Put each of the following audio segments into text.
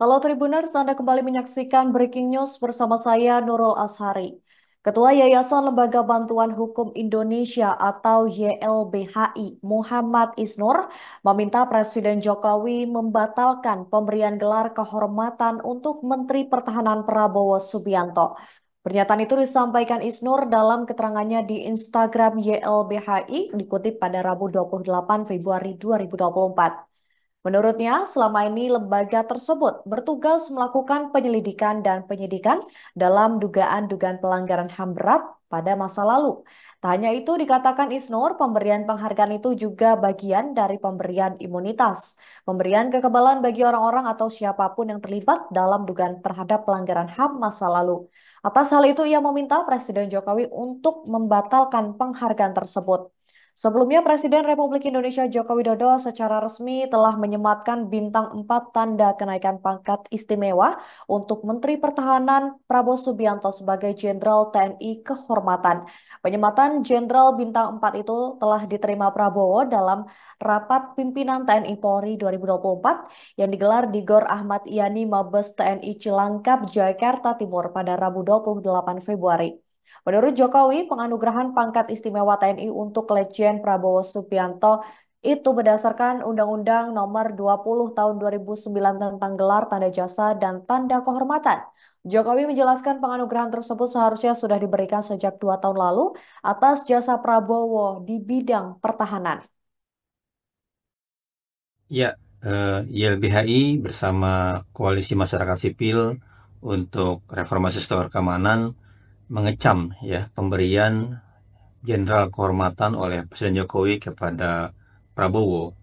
Halo Tribuners, Anda kembali menyaksikan Breaking News bersama saya Nurul Ashari. Ketua Yayasan Lembaga Bantuan Hukum Indonesia atau YLBHI Muhammad Isnur meminta Presiden Jokowi membatalkan pemberian gelar kehormatan untuk Menteri Pertahanan Prabowo Subianto. Pernyataan itu disampaikan Isnur dalam keterangannya di Instagram YLBHI dikutip pada Rabu 28 Februari 2024. Menurutnya, selama ini lembaga tersebut bertugas melakukan penyelidikan dan penyidikan dalam dugaan-dugaan pelanggaran HAM berat pada masa lalu. Tak hanya itu, dikatakan Isnur, pemberian penghargaan itu juga bagian dari pemberian imunitas. Pemberian kekebalan bagi orang-orang atau siapapun yang terlibat dalam dugaan terhadap pelanggaran HAM masa lalu. Atas hal itu, ia meminta Presiden Jokowi untuk membatalkan penghargaan tersebut. Sebelumnya Presiden Republik Indonesia Joko Widodo secara resmi telah menyematkan bintang 4 tanda kenaikan pangkat istimewa untuk Menteri Pertahanan Prabowo Subianto sebagai Jenderal TNI Kehormatan. Penyematan Jenderal bintang 4 itu telah diterima Prabowo dalam rapat pimpinan TNI Polri 2024 yang digelar di Gor Ahmad Yani Mabes TNI Cilangkap, Jakarta Timur pada Rabu 28 Februari. Menurut Jokowi, penganugerahan pangkat istimewa TNI untuk Legend Prabowo Subianto itu berdasarkan Undang-Undang Nomor 20 Tahun 2009 tentang gelar tanda jasa dan tanda kehormatan. Jokowi menjelaskan penganugerahan tersebut seharusnya sudah diberikan sejak dua tahun lalu atas jasa Prabowo di bidang pertahanan. Ya, eh, YLBHI bersama Koalisi Masyarakat Sipil untuk Reformasi Sektor Keamanan mengecam ya pemberian jenderal kehormatan oleh Presiden Jokowi kepada Prabowo.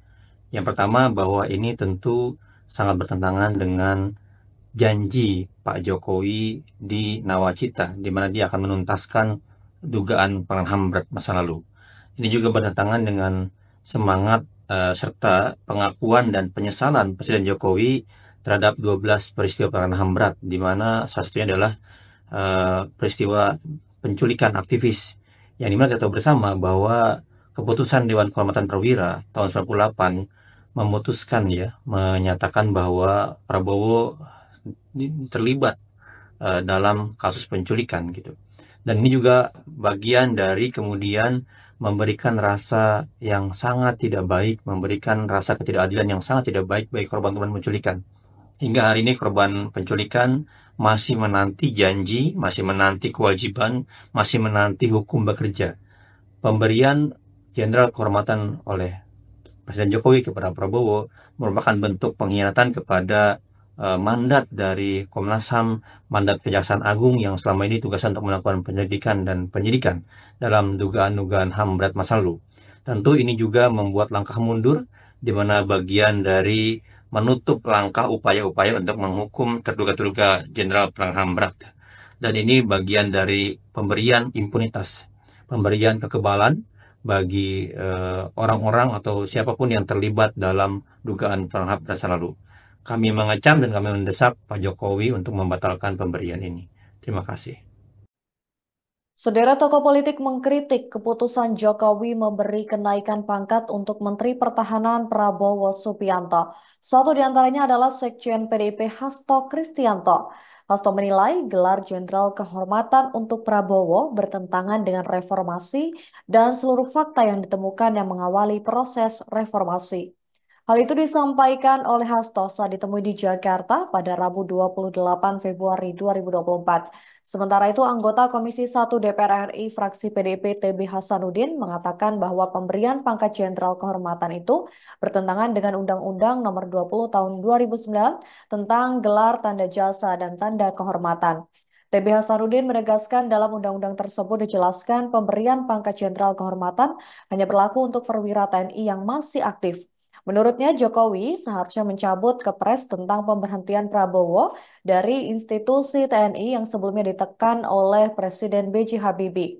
Yang pertama bahwa ini tentu sangat bertentangan dengan janji Pak Jokowi di Nawacita, di mana dia akan menuntaskan dugaan penghantam berat masa lalu. Ini juga bertentangan dengan semangat uh, serta pengakuan dan penyesalan Presiden Jokowi terhadap 12 peristiwa pelanggaran HAM di mana salah satunya adalah Eh, peristiwa penculikan aktivis yang dimana kita tahu bersama bahwa keputusan Dewan Kehormatan Perwira tahun 98 memutuskan ya menyatakan bahwa Prabowo terlibat eh, dalam kasus penculikan gitu dan ini juga bagian dari kemudian memberikan rasa yang sangat tidak baik, memberikan rasa ketidakadilan yang sangat tidak baik bagi korban-korban penculikan. Hingga hari ini korban penculikan masih menanti janji, masih menanti kewajiban, masih menanti hukum bekerja. Pemberian Jenderal Kehormatan oleh Presiden Jokowi kepada Prabowo merupakan bentuk pengkhianatan kepada eh, mandat dari Komnas HAM, mandat Kejaksaan Agung yang selama ini tugasnya untuk melakukan penyelidikan dan penyidikan dalam dugaan-dugaan HAM berat masa lalu. Tentu ini juga membuat langkah mundur di mana bagian dari menutup langkah upaya-upaya untuk menghukum terduga-terduga Jenderal perang hambrak Dan ini bagian dari pemberian impunitas, pemberian kekebalan bagi eh, orang-orang uh, atau siapapun yang terlibat dalam dugaan perang hambrak lalu. Kami mengecam dan kami mendesak Pak Jokowi untuk membatalkan pemberian ini. Terima kasih. Saudara tokoh politik mengkritik keputusan Jokowi memberi kenaikan pangkat untuk Menteri Pertahanan Prabowo Subianto. Satu di antaranya adalah Sekjen PDIP Hasto Kristianto. Hasto menilai gelar jenderal kehormatan untuk Prabowo bertentangan dengan reformasi dan seluruh fakta yang ditemukan yang mengawali proses reformasi. Hal itu disampaikan oleh Hasto saat ditemui di Jakarta pada Rabu 28 Februari 2024. Sementara itu, anggota Komisi 1 DPR RI fraksi PDIP TB Hasanuddin mengatakan bahwa pemberian pangkat jenderal kehormatan itu bertentangan dengan Undang-Undang Nomor 20 Tahun 2009 tentang gelar tanda jasa dan tanda kehormatan. TB Hasanuddin menegaskan dalam undang-undang tersebut dijelaskan pemberian pangkat jenderal kehormatan hanya berlaku untuk perwira TNI yang masih aktif. Menurutnya Jokowi seharusnya mencabut kepres tentang pemberhentian Prabowo dari institusi TNI yang sebelumnya ditekan oleh Presiden B.J. Habibie.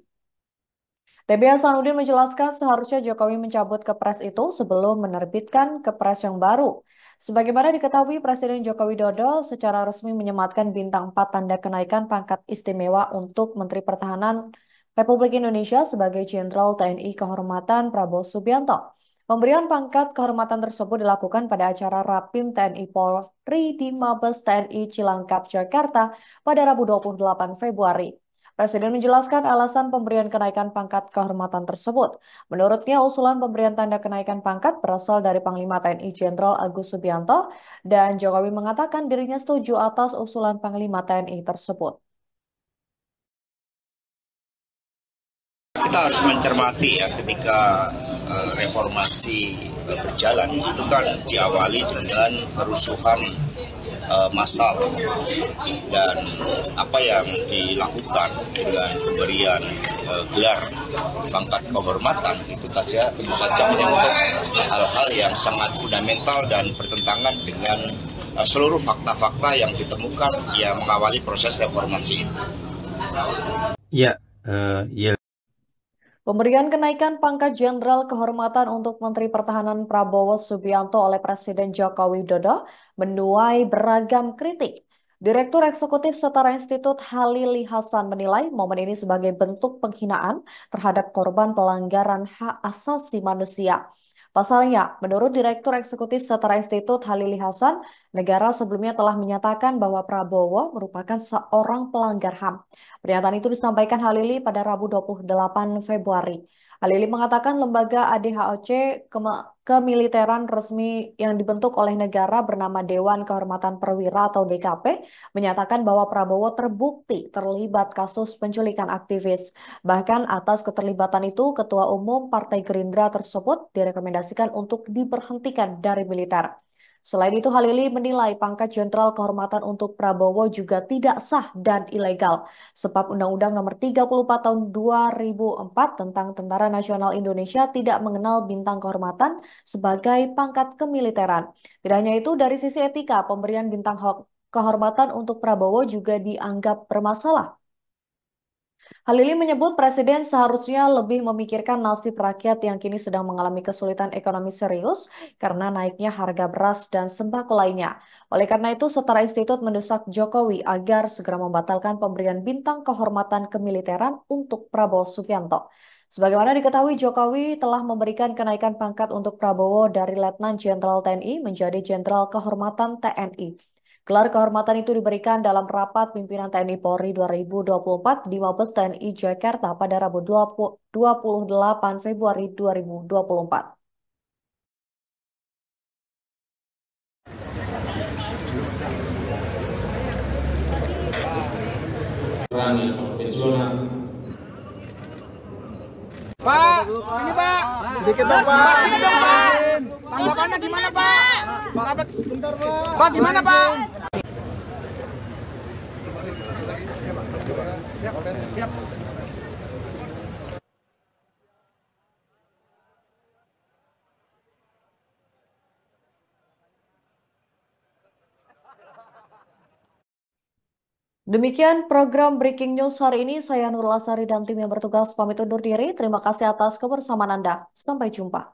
TB Hasanuddin menjelaskan seharusnya Jokowi mencabut kepres itu sebelum menerbitkan kepres yang baru. Sebagaimana diketahui, Presiden Joko Widodo secara resmi menyematkan bintang 4 tanda kenaikan pangkat istimewa untuk Menteri Pertahanan Republik Indonesia sebagai Jenderal TNI Kehormatan Prabowo Subianto. Pemberian pangkat kehormatan tersebut dilakukan pada acara Rapim TNI Polri di Mabes TNI Cilangkap, Jakarta pada Rabu 28 Februari. Presiden menjelaskan alasan pemberian kenaikan pangkat kehormatan tersebut. Menurutnya, usulan pemberian tanda kenaikan pangkat berasal dari Panglima TNI Jenderal Agus Subianto dan Jokowi mengatakan dirinya setuju atas usulan Panglima TNI tersebut. Kita harus mencermati ya ketika Eh, reformasi berjalan itu kan diawali dengan kerusuhan eh, massal dan apa yang dilakukan dengan pemberian eh, gelar pangkat kehormatan itu saja tentu saja menyangkut hal-hal yang sangat fundamental dan bertentangan dengan seluruh fakta-fakta yang ditemukan yang mengawali proses reformasi itu. Ya, uh, ya. Pemberian kenaikan pangkat jenderal kehormatan untuk Menteri Pertahanan Prabowo Subianto oleh Presiden Joko Widodo menuai beragam kritik. Direktur Eksekutif Setara Institut Halili Hasan menilai momen ini sebagai bentuk penghinaan terhadap korban pelanggaran hak asasi manusia. Pasalnya, menurut Direktur Eksekutif Setara Institut Halili Hasan, negara sebelumnya telah menyatakan bahwa Prabowo merupakan seorang pelanggar HAM. Pernyataan itu disampaikan Halili pada Rabu 28 Februari. Alili mengatakan lembaga ADHOC kemiliteran resmi yang dibentuk oleh negara bernama Dewan Kehormatan Perwira atau DKP menyatakan bahwa Prabowo terbukti terlibat kasus penculikan aktivis. Bahkan atas keterlibatan itu, Ketua Umum Partai Gerindra tersebut direkomendasikan untuk diberhentikan dari militer. Selain itu, Halili menilai pangkat jenderal kehormatan untuk Prabowo juga tidak sah dan ilegal, sebab Undang-Undang Nomor 34 Tahun 2004 tentang Tentara Nasional Indonesia tidak mengenal bintang kehormatan sebagai pangkat kemiliteran. Tidak hanya itu, dari sisi etika, pemberian bintang kehormatan untuk Prabowo juga dianggap bermasalah. Halili menyebut Presiden seharusnya lebih memikirkan nasib rakyat yang kini sedang mengalami kesulitan ekonomi serius karena naiknya harga beras dan sembako lainnya. Oleh karena itu, Setara Institut mendesak Jokowi agar segera membatalkan pemberian bintang kehormatan kemiliteran untuk Prabowo Subianto. Sebagaimana diketahui, Jokowi telah memberikan kenaikan pangkat untuk Prabowo dari Letnan Jenderal TNI menjadi Jenderal Kehormatan TNI. Gelar kehormatan itu diberikan dalam rapat pimpinan TNI Polri 2024 di Mabes TNI Jakarta pada Rabu 28 Februari 2024. Pak, sini Pak. Sedikit Pak. Sedikit Pak. Tanggapannya gimana Pak? Pak, bentar Pak. Pak gimana Pak? Demikian program Breaking News hari ini. Saya Nurul Asari dan tim yang bertugas pamit undur diri. Terima kasih atas kebersamaan Anda. Sampai jumpa.